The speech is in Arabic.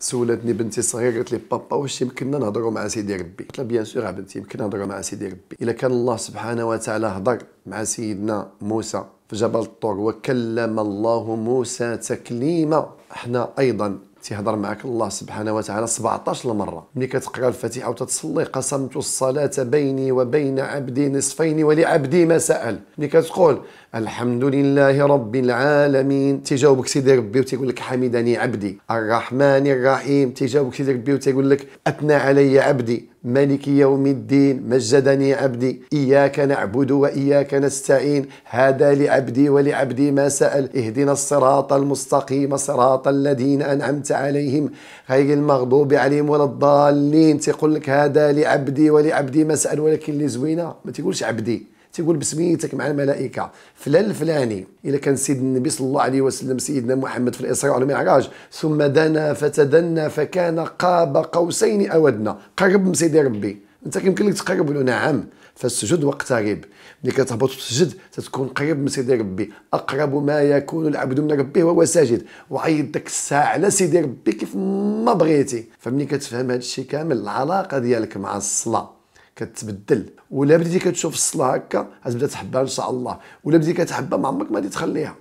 سولتني بنتي الصغيره قالت لي بابا واش يمكننا نهضروا مع سيدي ربي قلت لها بيان سور بنتي يمكن نهضروا مع سيدي ربي الا كان الله سبحانه وتعالى هضر مع سيدنا موسى في جبل الطور وكلم الله موسى تكليما احنا ايضا تيهضر معك الله سبحانه وتعالى 17 مره ملي كتقرا الفاتحه وتتصلي قسمت الصلاه بيني وبين عبدي نصفين ولعبدي ما سال ملي كتقول الحمد لله رب العالمين تيجاوبك سيدي ربي وتيقول لك حمدني عبدي الرحمن الرحيم تيجاوبك سيدي ربي وتيقول لك اثنى علي عبدي مالك يوم الدين مجدني عبدي إياك نعبد وإياك نستعين هذا لعبدي ولعبدي ما سأل اهدنا الصراط المستقيم صراط الذين أنعمت عليهم غير المغضوب عليهم ولا الضالين تيقول لك هذا لعبدي ولعبدي ما سأل ولكن اللي زوينة ما تقولش عبدي تيقول بسميتك مع الملائكه فلان الفلاني الا كان سيد النبي صلى الله عليه وسلم سيدنا محمد في الاسراء والمعراج ثم دنا فتدنى فكان قاب قوسين او ادنى قرب من سيدي ربي انت كيمكن لك تقرب له نعم فالسجود واقترب ملي كتهبط وتسجد تتكون قريب من سيدي ربي اقرب ما يكون العبد من ربه وهو ساجد وعيط ديك الساعه على سيدي ربي كيف ما بغيتي فملي كتفهم هذا الشيء كامل العلاقه ديالك مع الصلاه كتبدل ولا بديتي كتشوف الصلاه هكا غتبدا تحبها ان شاء الله ولا بديتي كتحبها ما عمرك ما غادي تخليها